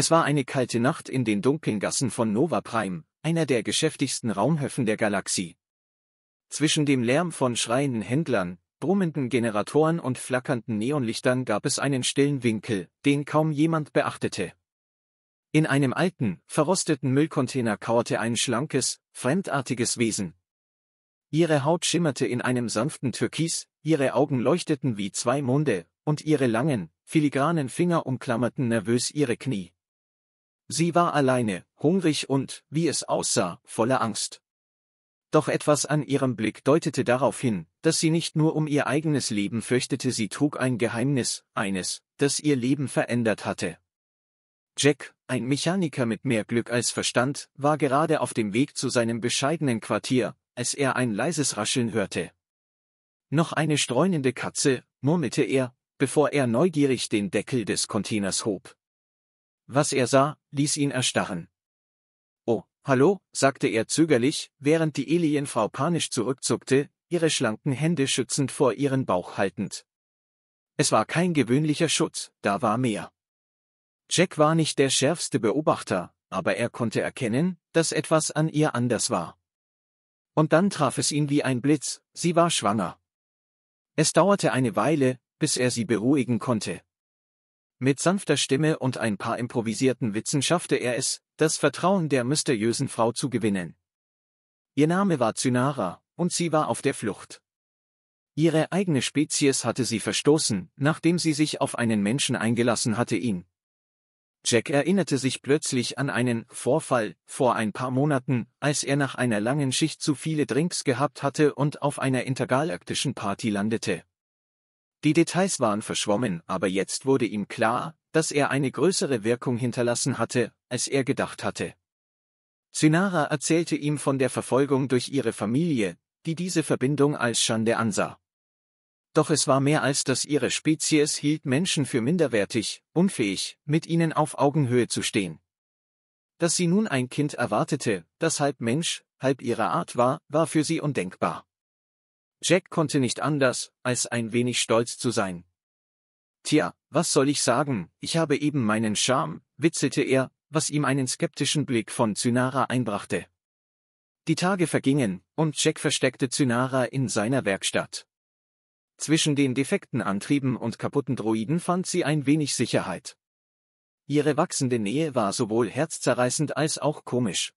Es war eine kalte Nacht in den dunklen Gassen von Nova Prime, einer der geschäftigsten Raumhöfen der Galaxie. Zwischen dem Lärm von schreienden Händlern, brummenden Generatoren und flackernden Neonlichtern gab es einen stillen Winkel, den kaum jemand beachtete. In einem alten, verrosteten Müllcontainer kauerte ein schlankes, fremdartiges Wesen. Ihre Haut schimmerte in einem sanften Türkis, ihre Augen leuchteten wie zwei Monde, und ihre langen, filigranen Finger umklammerten nervös ihre Knie. Sie war alleine, hungrig und, wie es aussah, voller Angst. Doch etwas an ihrem Blick deutete darauf hin, dass sie nicht nur um ihr eigenes Leben fürchtete, sie trug ein Geheimnis, eines, das ihr Leben verändert hatte. Jack, ein Mechaniker mit mehr Glück als Verstand, war gerade auf dem Weg zu seinem bescheidenen Quartier, als er ein leises Rascheln hörte. Noch eine streunende Katze, murmelte er, bevor er neugierig den Deckel des Containers hob. Was er sah, ließ ihn erstarren. Oh, hallo, sagte er zögerlich, während die Alienfrau panisch zurückzuckte, ihre schlanken Hände schützend vor ihren Bauch haltend. Es war kein gewöhnlicher Schutz, da war mehr. Jack war nicht der schärfste Beobachter, aber er konnte erkennen, dass etwas an ihr anders war. Und dann traf es ihn wie ein Blitz, sie war schwanger. Es dauerte eine Weile, bis er sie beruhigen konnte. Mit sanfter Stimme und ein paar improvisierten Witzen schaffte er es, das Vertrauen der mysteriösen Frau zu gewinnen. Ihr Name war Zynara, und sie war auf der Flucht. Ihre eigene Spezies hatte sie verstoßen, nachdem sie sich auf einen Menschen eingelassen hatte ihn. Jack erinnerte sich plötzlich an einen Vorfall vor ein paar Monaten, als er nach einer langen Schicht zu viele Drinks gehabt hatte und auf einer intergalaktischen Party landete. Die Details waren verschwommen, aber jetzt wurde ihm klar, dass er eine größere Wirkung hinterlassen hatte, als er gedacht hatte. Synara erzählte ihm von der Verfolgung durch ihre Familie, die diese Verbindung als Schande ansah. Doch es war mehr als dass ihre Spezies hielt Menschen für minderwertig, unfähig, mit ihnen auf Augenhöhe zu stehen. Dass sie nun ein Kind erwartete, das halb Mensch, halb ihrer Art war, war für sie undenkbar. Jack konnte nicht anders, als ein wenig stolz zu sein. Tja, was soll ich sagen, ich habe eben meinen Charme, witzelte er, was ihm einen skeptischen Blick von Zynara einbrachte. Die Tage vergingen, und Jack versteckte Zynara in seiner Werkstatt. Zwischen den defekten Antrieben und kaputten Droiden fand sie ein wenig Sicherheit. Ihre wachsende Nähe war sowohl herzzerreißend als auch komisch.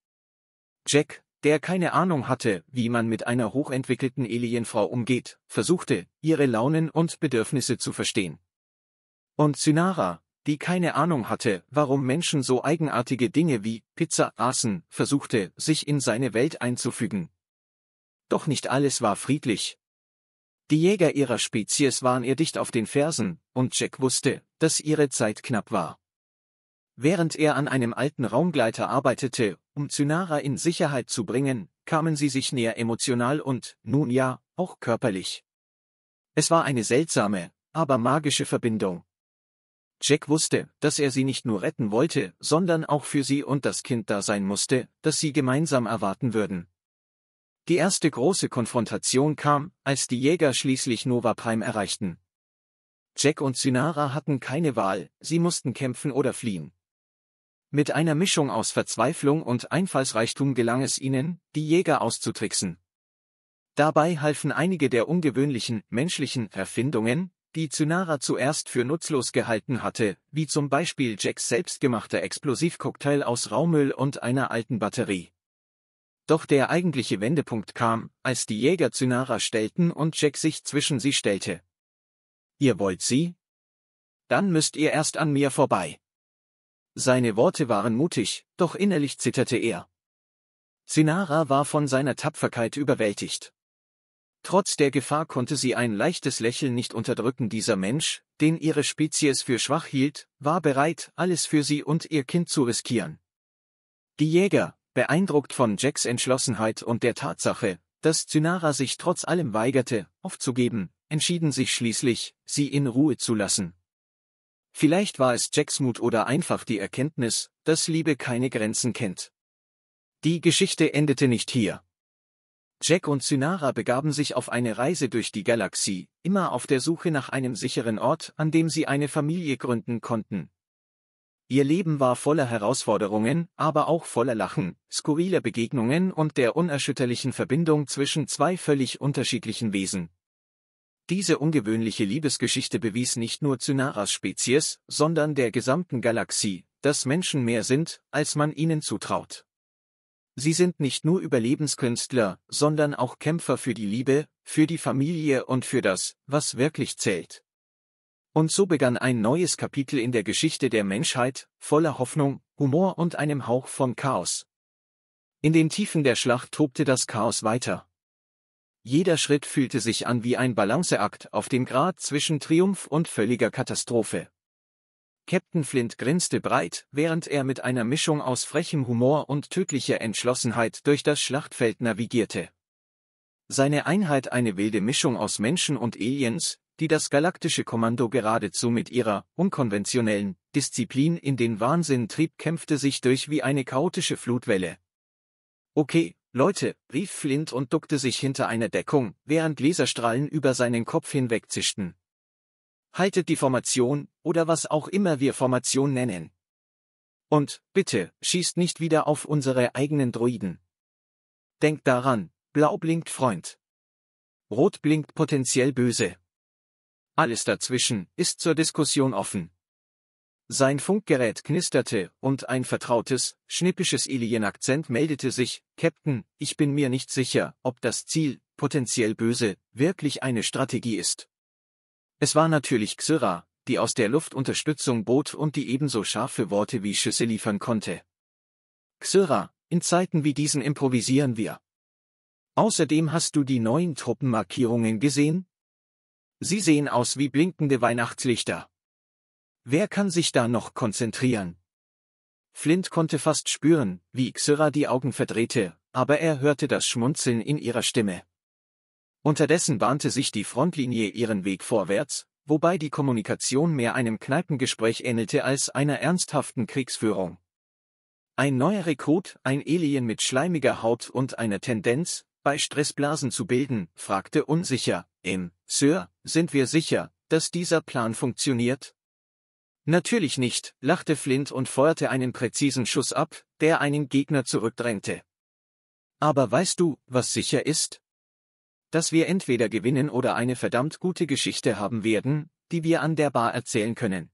Jack, der keine Ahnung hatte, wie man mit einer hochentwickelten Alienfrau umgeht, versuchte, ihre Launen und Bedürfnisse zu verstehen. Und Synara, die keine Ahnung hatte, warum Menschen so eigenartige Dinge wie Pizza aßen, versuchte, sich in seine Welt einzufügen. Doch nicht alles war friedlich. Die Jäger ihrer Spezies waren ihr dicht auf den Fersen, und Jack wusste, dass ihre Zeit knapp war. Während er an einem alten Raumgleiter arbeitete um Zynara in Sicherheit zu bringen, kamen sie sich näher emotional und, nun ja, auch körperlich. Es war eine seltsame, aber magische Verbindung. Jack wusste, dass er sie nicht nur retten wollte, sondern auch für sie und das Kind da sein musste, das sie gemeinsam erwarten würden. Die erste große Konfrontation kam, als die Jäger schließlich Nova Prime erreichten. Jack und Cynara hatten keine Wahl, sie mussten kämpfen oder fliehen. Mit einer Mischung aus Verzweiflung und Einfallsreichtum gelang es ihnen, die Jäger auszutricksen. Dabei halfen einige der ungewöhnlichen, menschlichen Erfindungen, die Tsunara zuerst für nutzlos gehalten hatte, wie zum Beispiel Jacks selbstgemachter Explosivcocktail aus Raumöl und einer alten Batterie. Doch der eigentliche Wendepunkt kam, als die Jäger Tsunara stellten und Jack sich zwischen sie stellte. Ihr wollt sie? Dann müsst ihr erst an mir vorbei. Seine Worte waren mutig, doch innerlich zitterte er. Sinara war von seiner Tapferkeit überwältigt. Trotz der Gefahr konnte sie ein leichtes Lächeln nicht unterdrücken. Dieser Mensch, den ihre Spezies für schwach hielt, war bereit, alles für sie und ihr Kind zu riskieren. Die Jäger, beeindruckt von Jacks Entschlossenheit und der Tatsache, dass Zynara sich trotz allem weigerte, aufzugeben, entschieden sich schließlich, sie in Ruhe zu lassen. Vielleicht war es Jacks Mut oder einfach die Erkenntnis, dass Liebe keine Grenzen kennt. Die Geschichte endete nicht hier. Jack und Synara begaben sich auf eine Reise durch die Galaxie, immer auf der Suche nach einem sicheren Ort, an dem sie eine Familie gründen konnten. Ihr Leben war voller Herausforderungen, aber auch voller Lachen, skurriler Begegnungen und der unerschütterlichen Verbindung zwischen zwei völlig unterschiedlichen Wesen, diese ungewöhnliche Liebesgeschichte bewies nicht nur Zynaras Spezies, sondern der gesamten Galaxie, dass Menschen mehr sind, als man ihnen zutraut. Sie sind nicht nur Überlebenskünstler, sondern auch Kämpfer für die Liebe, für die Familie und für das, was wirklich zählt. Und so begann ein neues Kapitel in der Geschichte der Menschheit, voller Hoffnung, Humor und einem Hauch von Chaos. In den Tiefen der Schlacht tobte das Chaos weiter. Jeder Schritt fühlte sich an wie ein Balanceakt auf dem Grat zwischen Triumph und völliger Katastrophe. Captain Flint grinste breit, während er mit einer Mischung aus frechem Humor und tödlicher Entschlossenheit durch das Schlachtfeld navigierte. Seine Einheit eine wilde Mischung aus Menschen und Aliens, die das galaktische Kommando geradezu mit ihrer unkonventionellen Disziplin in den Wahnsinn trieb, kämpfte sich durch wie eine chaotische Flutwelle. Okay, Leute, rief Flint und duckte sich hinter eine Deckung, während Laserstrahlen über seinen Kopf hinweg zischten. Haltet die Formation, oder was auch immer wir Formation nennen. Und, bitte, schießt nicht wieder auf unsere eigenen Droiden. Denkt daran, blau blinkt Freund. Rot blinkt potenziell böse. Alles dazwischen ist zur Diskussion offen. Sein Funkgerät knisterte, und ein vertrautes, schnippisches Alien-Akzent meldete sich, Captain, ich bin mir nicht sicher, ob das Ziel, potenziell böse, wirklich eine Strategie ist. Es war natürlich Xyra, die aus der Luft Unterstützung bot und die ebenso scharfe Worte wie Schüsse liefern konnte. Xyra, in Zeiten wie diesen improvisieren wir. Außerdem hast du die neuen Truppenmarkierungen gesehen? Sie sehen aus wie blinkende Weihnachtslichter. Wer kann sich da noch konzentrieren? Flint konnte fast spüren, wie Xyra die Augen verdrehte, aber er hörte das Schmunzeln in ihrer Stimme. Unterdessen bahnte sich die Frontlinie ihren Weg vorwärts, wobei die Kommunikation mehr einem Kneipengespräch ähnelte als einer ernsthaften Kriegsführung. Ein neuer Rekrut, ein Alien mit schleimiger Haut und einer Tendenz, bei Stressblasen zu bilden, fragte unsicher, im, Sir, sind wir sicher, dass dieser Plan funktioniert? Natürlich nicht, lachte Flint und feuerte einen präzisen Schuss ab, der einen Gegner zurückdrängte. Aber weißt du, was sicher ist? Dass wir entweder gewinnen oder eine verdammt gute Geschichte haben werden, die wir an der Bar erzählen können.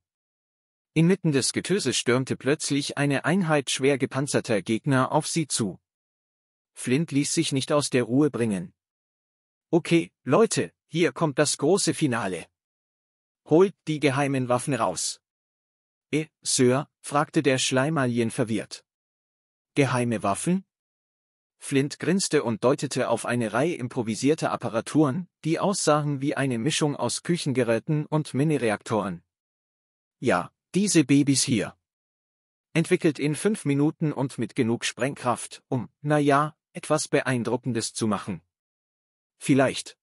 Inmitten des Getöses stürmte plötzlich eine Einheit schwer gepanzerter Gegner auf sie zu. Flint ließ sich nicht aus der Ruhe bringen. Okay, Leute, hier kommt das große Finale. Holt die geheimen Waffen raus. Eh, Sir? fragte der Schleimalien verwirrt. Geheime Waffen? Flint grinste und deutete auf eine Reihe improvisierter Apparaturen, die aussahen wie eine Mischung aus Küchengeräten und Minireaktoren. Ja, diese Babys hier. Entwickelt in fünf Minuten und mit genug Sprengkraft, um, na ja, etwas Beeindruckendes zu machen. Vielleicht.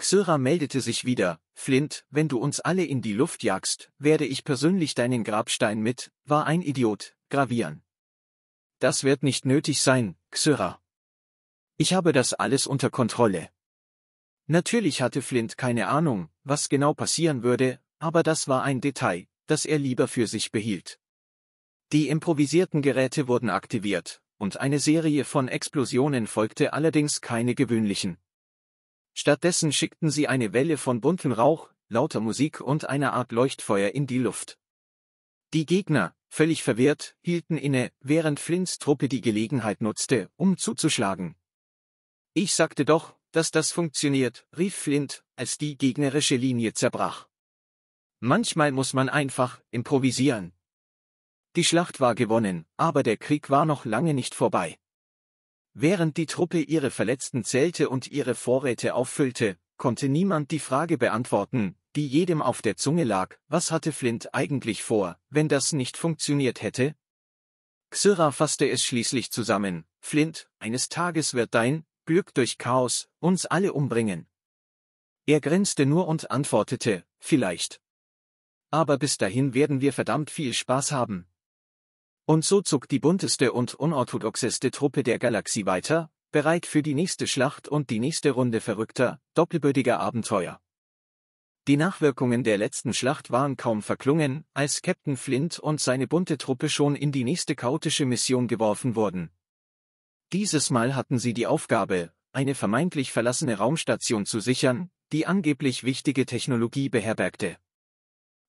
Xyra meldete sich wieder, Flint, wenn du uns alle in die Luft jagst, werde ich persönlich deinen Grabstein mit, war ein Idiot, gravieren. Das wird nicht nötig sein, Xyra. Ich habe das alles unter Kontrolle. Natürlich hatte Flint keine Ahnung, was genau passieren würde, aber das war ein Detail, das er lieber für sich behielt. Die improvisierten Geräte wurden aktiviert, und eine Serie von Explosionen folgte allerdings keine gewöhnlichen, Stattdessen schickten sie eine Welle von bunten Rauch, lauter Musik und einer Art Leuchtfeuer in die Luft. Die Gegner, völlig verwirrt, hielten inne, während Flints Truppe die Gelegenheit nutzte, um zuzuschlagen. Ich sagte doch, dass das funktioniert, rief Flint, als die gegnerische Linie zerbrach. Manchmal muss man einfach improvisieren. Die Schlacht war gewonnen, aber der Krieg war noch lange nicht vorbei. Während die Truppe ihre Verletzten zählte und ihre Vorräte auffüllte, konnte niemand die Frage beantworten, die jedem auf der Zunge lag, was hatte Flint eigentlich vor, wenn das nicht funktioniert hätte? Xyra fasste es schließlich zusammen, Flint, eines Tages wird dein Glück durch Chaos uns alle umbringen. Er grinste nur und antwortete, vielleicht. Aber bis dahin werden wir verdammt viel Spaß haben. Und so zog die bunteste und unorthodoxeste Truppe der Galaxie weiter, bereit für die nächste Schlacht und die nächste Runde verrückter, doppelbürdiger Abenteuer. Die Nachwirkungen der letzten Schlacht waren kaum verklungen, als Captain Flint und seine bunte Truppe schon in die nächste chaotische Mission geworfen wurden. Dieses Mal hatten sie die Aufgabe, eine vermeintlich verlassene Raumstation zu sichern, die angeblich wichtige Technologie beherbergte.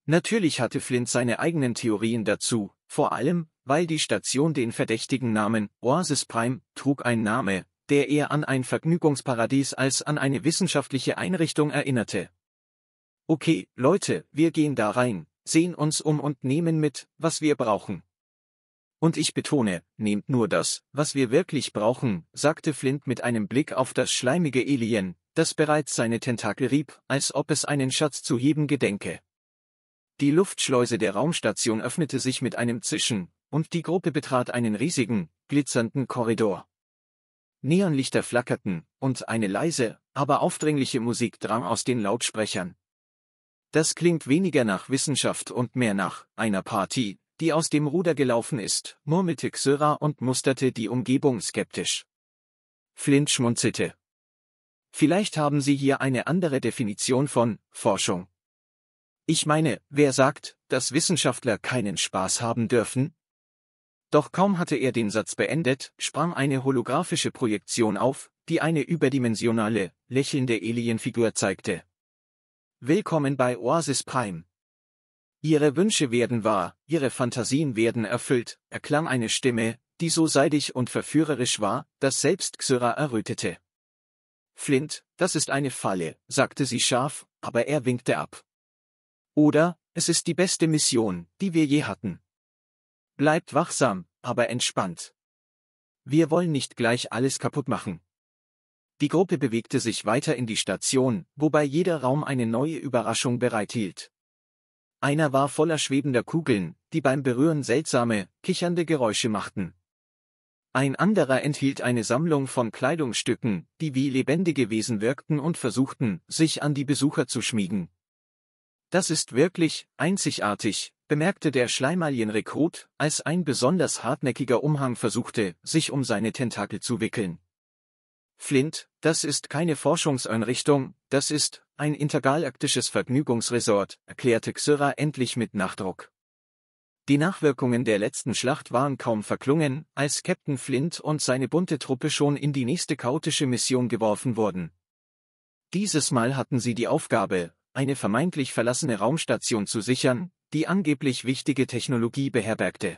Natürlich hatte Flint seine eigenen Theorien dazu, vor allem, weil die Station den verdächtigen Namen Oasis Prime trug ein Name, der eher an ein Vergnügungsparadies als an eine wissenschaftliche Einrichtung erinnerte. Okay, Leute, wir gehen da rein, sehen uns um und nehmen mit, was wir brauchen. Und ich betone, nehmt nur das, was wir wirklich brauchen, sagte Flint mit einem Blick auf das schleimige Alien, das bereits seine Tentakel rieb, als ob es einen Schatz zu heben gedenke. Die Luftschleuse der Raumstation öffnete sich mit einem Zischen, und die Gruppe betrat einen riesigen, glitzernden Korridor. Neonlichter flackerten, und eine leise, aber aufdringliche Musik drang aus den Lautsprechern. Das klingt weniger nach Wissenschaft und mehr nach einer Party, die aus dem Ruder gelaufen ist, murmelte Xyra und musterte die Umgebung skeptisch. Flint schmunzelte. Vielleicht haben Sie hier eine andere Definition von Forschung. Ich meine, wer sagt, dass Wissenschaftler keinen Spaß haben dürfen? Doch kaum hatte er den Satz beendet, sprang eine holographische Projektion auf, die eine überdimensionale, lächelnde Alienfigur zeigte. Willkommen bei Oasis Prime. Ihre Wünsche werden wahr, ihre Fantasien werden erfüllt, erklang eine Stimme, die so seidig und verführerisch war, dass selbst Xyra errötete. Flint, das ist eine Falle, sagte sie scharf, aber er winkte ab. Oder, es ist die beste Mission, die wir je hatten. Bleibt wachsam, aber entspannt. Wir wollen nicht gleich alles kaputt machen. Die Gruppe bewegte sich weiter in die Station, wobei jeder Raum eine neue Überraschung bereithielt. Einer war voller schwebender Kugeln, die beim Berühren seltsame, kichernde Geräusche machten. Ein anderer enthielt eine Sammlung von Kleidungsstücken, die wie lebendige Wesen wirkten und versuchten, sich an die Besucher zu schmiegen. Das ist wirklich einzigartig, bemerkte der Schleimalien-Rekrut, als ein besonders hartnäckiger Umhang versuchte, sich um seine Tentakel zu wickeln. Flint, das ist keine Forschungseinrichtung, das ist ein intergalaktisches Vergnügungsresort, erklärte Xyra endlich mit Nachdruck. Die Nachwirkungen der letzten Schlacht waren kaum verklungen, als Captain Flint und seine bunte Truppe schon in die nächste chaotische Mission geworfen wurden. Dieses Mal hatten sie die Aufgabe, eine vermeintlich verlassene Raumstation zu sichern, die angeblich wichtige Technologie beherbergte.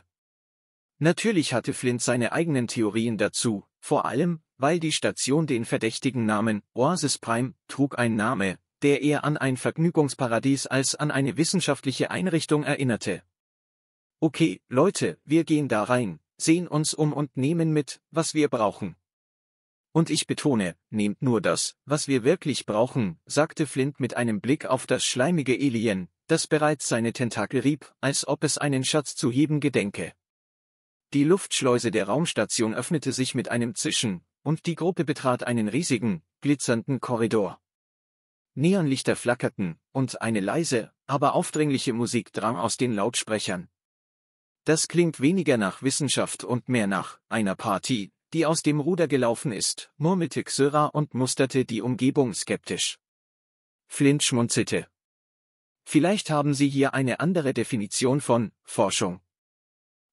Natürlich hatte Flint seine eigenen Theorien dazu, vor allem, weil die Station den verdächtigen Namen Oasis Prime trug ein Name, der eher an ein Vergnügungsparadies als an eine wissenschaftliche Einrichtung erinnerte. Okay, Leute, wir gehen da rein, sehen uns um und nehmen mit, was wir brauchen. Und ich betone, nehmt nur das, was wir wirklich brauchen, sagte Flint mit einem Blick auf das schleimige Alien, das bereits seine Tentakel rieb, als ob es einen Schatz zu heben gedenke. Die Luftschleuse der Raumstation öffnete sich mit einem Zischen, und die Gruppe betrat einen riesigen, glitzernden Korridor. Neonlichter flackerten, und eine leise, aber aufdringliche Musik drang aus den Lautsprechern. Das klingt weniger nach Wissenschaft und mehr nach einer Party, die aus dem Ruder gelaufen ist, murmelte Xyra und musterte die Umgebung skeptisch. Flint schmunzelte. Vielleicht haben Sie hier eine andere Definition von Forschung.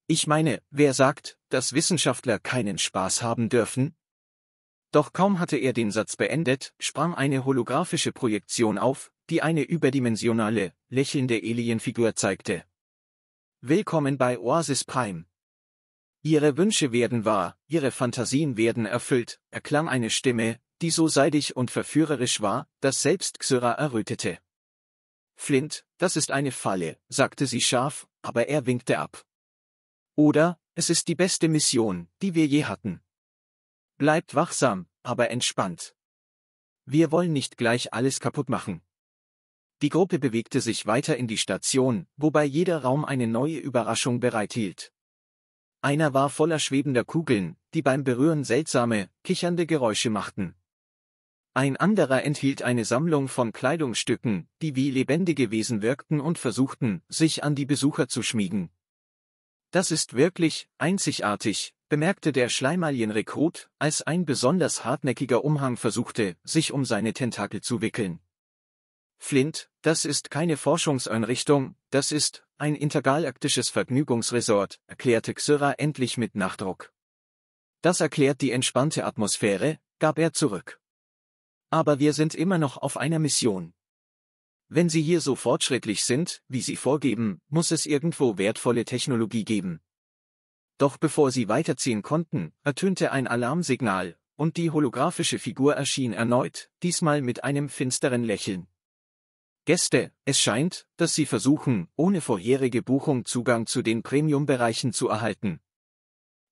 Ich meine, wer sagt, dass Wissenschaftler keinen Spaß haben dürfen? Doch kaum hatte er den Satz beendet, sprang eine holographische Projektion auf, die eine überdimensionale, lächelnde Alienfigur zeigte. Willkommen bei Oasis Prime. Ihre Wünsche werden wahr, ihre Fantasien werden erfüllt, erklang eine Stimme, die so seidig und verführerisch war, dass selbst Xyra errötete. Flint, das ist eine Falle, sagte sie scharf, aber er winkte ab. Oder, es ist die beste Mission, die wir je hatten. Bleibt wachsam, aber entspannt. Wir wollen nicht gleich alles kaputt machen. Die Gruppe bewegte sich weiter in die Station, wobei jeder Raum eine neue Überraschung bereithielt. Einer war voller schwebender Kugeln, die beim Berühren seltsame, kichernde Geräusche machten. Ein anderer enthielt eine Sammlung von Kleidungsstücken, die wie lebendige Wesen wirkten und versuchten, sich an die Besucher zu schmiegen. Das ist wirklich einzigartig, bemerkte der Schleimalienrekrut, als ein besonders hartnäckiger Umhang versuchte, sich um seine Tentakel zu wickeln. Flint, das ist keine Forschungseinrichtung, das ist ein intergalaktisches Vergnügungsresort, erklärte Xyra endlich mit Nachdruck. Das erklärt die entspannte Atmosphäre, gab er zurück. Aber wir sind immer noch auf einer Mission. Wenn Sie hier so fortschrittlich sind, wie Sie vorgeben, muss es irgendwo wertvolle Technologie geben. Doch bevor sie weiterziehen konnten, ertönte ein Alarmsignal, und die holographische Figur erschien erneut, diesmal mit einem finsteren Lächeln. Gäste, es scheint, dass sie versuchen, ohne vorherige Buchung Zugang zu den Premium-Bereichen zu erhalten.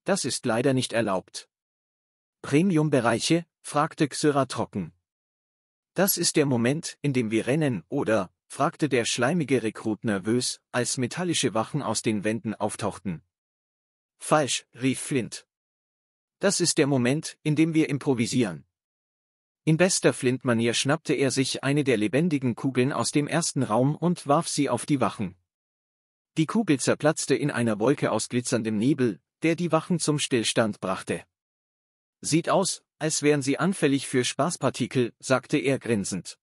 Das ist leider nicht erlaubt. Premium-Bereiche? fragte Xyra trocken. Das ist der Moment, in dem wir rennen, oder? fragte der schleimige Rekrut nervös, als metallische Wachen aus den Wänden auftauchten. Falsch, rief Flint. Das ist der Moment, in dem wir improvisieren. In bester Flint-Manier schnappte er sich eine der lebendigen Kugeln aus dem ersten Raum und warf sie auf die Wachen. Die Kugel zerplatzte in einer Wolke aus glitzerndem Nebel, der die Wachen zum Stillstand brachte. Sieht aus, als wären sie anfällig für Spaßpartikel, sagte er grinsend.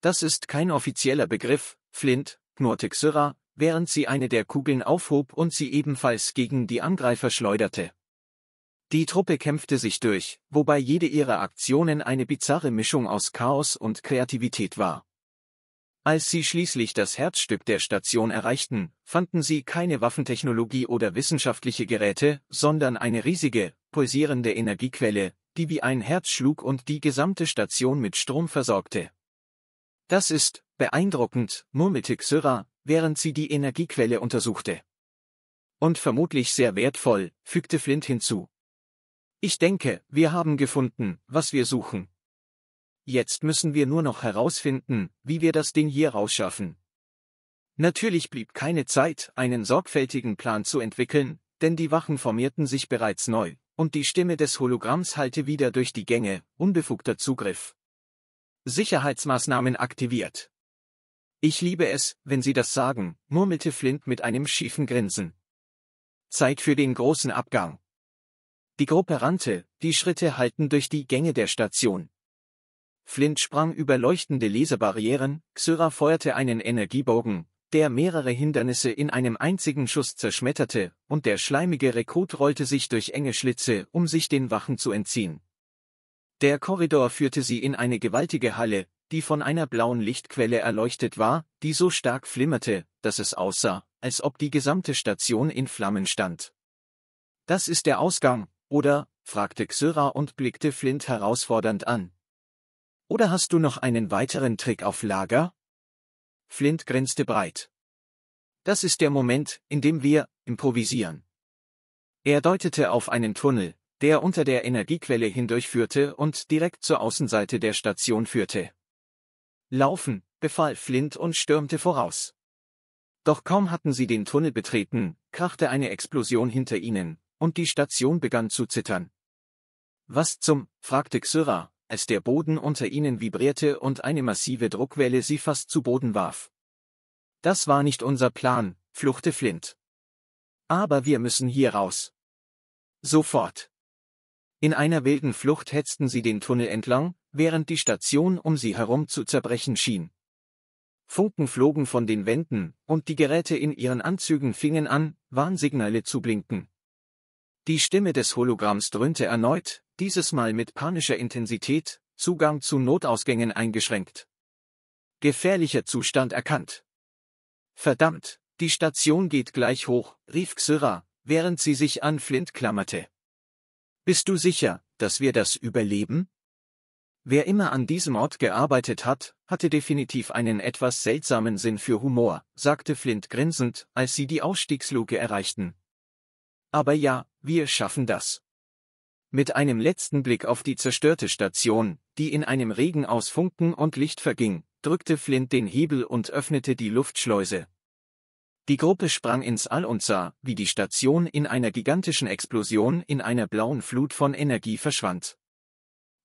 Das ist kein offizieller Begriff, Flint, knurrte Xyra, während sie eine der Kugeln aufhob und sie ebenfalls gegen die Angreifer schleuderte. Die Truppe kämpfte sich durch, wobei jede ihrer Aktionen eine bizarre Mischung aus Chaos und Kreativität war. Als sie schließlich das Herzstück der Station erreichten, fanden sie keine Waffentechnologie oder wissenschaftliche Geräte, sondern eine riesige, pulsierende Energiequelle, die wie ein Herz schlug und die gesamte Station mit Strom versorgte. Das ist beeindruckend, murmelte Xyra, während sie die Energiequelle untersuchte. Und vermutlich sehr wertvoll, fügte Flint hinzu. Ich denke, wir haben gefunden, was wir suchen. Jetzt müssen wir nur noch herausfinden, wie wir das Ding hier rausschaffen. Natürlich blieb keine Zeit, einen sorgfältigen Plan zu entwickeln, denn die Wachen formierten sich bereits neu, und die Stimme des Hologramms hallte wieder durch die Gänge, unbefugter Zugriff. Sicherheitsmaßnahmen aktiviert. Ich liebe es, wenn Sie das sagen, murmelte Flint mit einem schiefen Grinsen. Zeit für den großen Abgang. Die Gruppe rannte, die Schritte halten durch die Gänge der Station. Flint sprang über leuchtende Laserbarrieren, Xyra feuerte einen Energiebogen, der mehrere Hindernisse in einem einzigen Schuss zerschmetterte, und der schleimige Rekrut rollte sich durch enge Schlitze, um sich den Wachen zu entziehen. Der Korridor führte sie in eine gewaltige Halle, die von einer blauen Lichtquelle erleuchtet war, die so stark flimmerte, dass es aussah, als ob die gesamte Station in Flammen stand. Das ist der Ausgang, oder? fragte Xyra und blickte Flint herausfordernd an. Oder hast du noch einen weiteren Trick auf Lager? Flint grinste breit. Das ist der Moment, in dem wir improvisieren. Er deutete auf einen Tunnel, der unter der Energiequelle hindurchführte und direkt zur Außenseite der Station führte. Laufen, befahl Flint und stürmte voraus. Doch kaum hatten sie den Tunnel betreten, krachte eine Explosion hinter ihnen, und die Station begann zu zittern. Was zum? fragte Xyra, als der Boden unter ihnen vibrierte und eine massive Druckwelle sie fast zu Boden warf. Das war nicht unser Plan, fluchte Flint. Aber wir müssen hier raus. Sofort. In einer wilden Flucht hetzten sie den Tunnel entlang, während die Station um sie herum zu zerbrechen schien. Funken flogen von den Wänden, und die Geräte in ihren Anzügen fingen an, Warnsignale zu blinken. Die Stimme des Hologramms dröhnte erneut, dieses Mal mit panischer Intensität, Zugang zu Notausgängen eingeschränkt. Gefährlicher Zustand erkannt. Verdammt, die Station geht gleich hoch, rief Xyra, während sie sich an Flint klammerte. Bist du sicher, dass wir das überleben? Wer immer an diesem Ort gearbeitet hat, hatte definitiv einen etwas seltsamen Sinn für Humor, sagte Flint grinsend, als sie die Ausstiegsluke erreichten. Aber ja, wir schaffen das. Mit einem letzten Blick auf die zerstörte Station, die in einem Regen aus Funken und Licht verging, drückte Flint den Hebel und öffnete die Luftschleuse. Die Gruppe sprang ins All und sah, wie die Station in einer gigantischen Explosion in einer blauen Flut von Energie verschwand.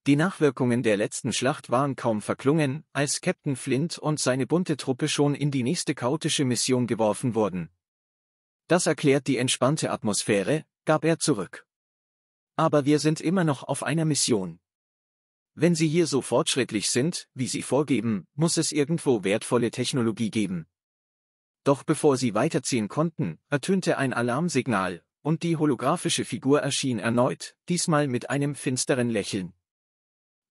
Die Nachwirkungen der letzten Schlacht waren kaum verklungen, als Captain Flint und seine bunte Truppe schon in die nächste chaotische Mission geworfen wurden. Das erklärt die entspannte Atmosphäre, gab er zurück. Aber wir sind immer noch auf einer Mission. Wenn Sie hier so fortschrittlich sind, wie Sie vorgeben, muss es irgendwo wertvolle Technologie geben. Doch bevor sie weiterziehen konnten, ertönte ein Alarmsignal, und die holographische Figur erschien erneut, diesmal mit einem finsteren Lächeln.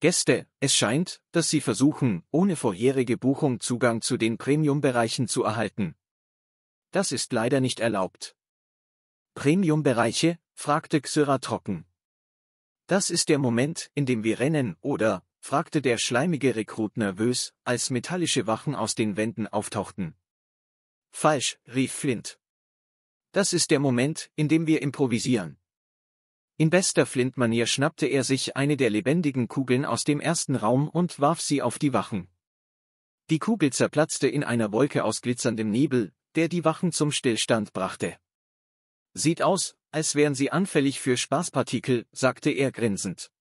Gäste, es scheint, dass Sie versuchen, ohne vorherige Buchung Zugang zu den Premium-Bereichen zu erhalten. Das ist leider nicht erlaubt. Premium-Bereiche? fragte Xyra trocken. Das ist der Moment, in dem wir rennen, oder? fragte der schleimige Rekrut nervös, als metallische Wachen aus den Wänden auftauchten. Falsch, rief Flint. Das ist der Moment, in dem wir improvisieren. In bester Flint-Manier schnappte er sich eine der lebendigen Kugeln aus dem ersten Raum und warf sie auf die Wachen. Die Kugel zerplatzte in einer Wolke aus glitzerndem Nebel, der die Wachen zum Stillstand brachte. Sieht aus, als wären sie anfällig für Spaßpartikel, sagte er grinsend.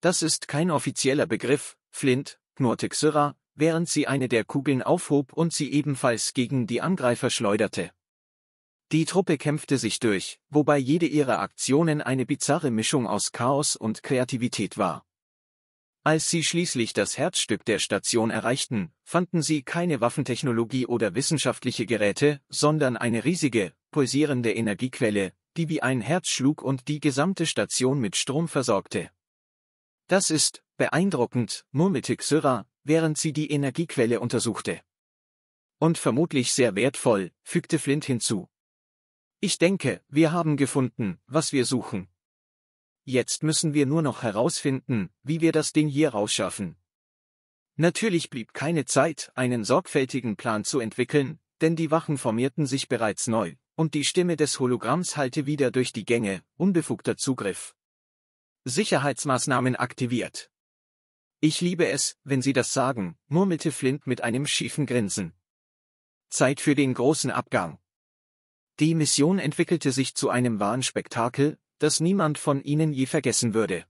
Das ist kein offizieller Begriff, Flint, knurrte Xyra, während sie eine der Kugeln aufhob und sie ebenfalls gegen die Angreifer schleuderte. Die Truppe kämpfte sich durch, wobei jede ihrer Aktionen eine bizarre Mischung aus Chaos und Kreativität war. Als sie schließlich das Herzstück der Station erreichten, fanden sie keine Waffentechnologie oder wissenschaftliche Geräte, sondern eine riesige, pulsierende Energiequelle, die wie ein Herz schlug und die gesamte Station mit Strom versorgte. Das ist beeindruckend, murmelte Xyra, während sie die Energiequelle untersuchte. Und vermutlich sehr wertvoll, fügte Flint hinzu. Ich denke, wir haben gefunden, was wir suchen. Jetzt müssen wir nur noch herausfinden, wie wir das Ding hier rausschaffen. Natürlich blieb keine Zeit, einen sorgfältigen Plan zu entwickeln, denn die Wachen formierten sich bereits neu, und die Stimme des Hologramms hallte wieder durch die Gänge, unbefugter Zugriff. Sicherheitsmaßnahmen aktiviert. Ich liebe es, wenn Sie das sagen, murmelte Flint mit einem schiefen Grinsen. Zeit für den großen Abgang. Die Mission entwickelte sich zu einem wahren Spektakel, das niemand von ihnen je vergessen würde.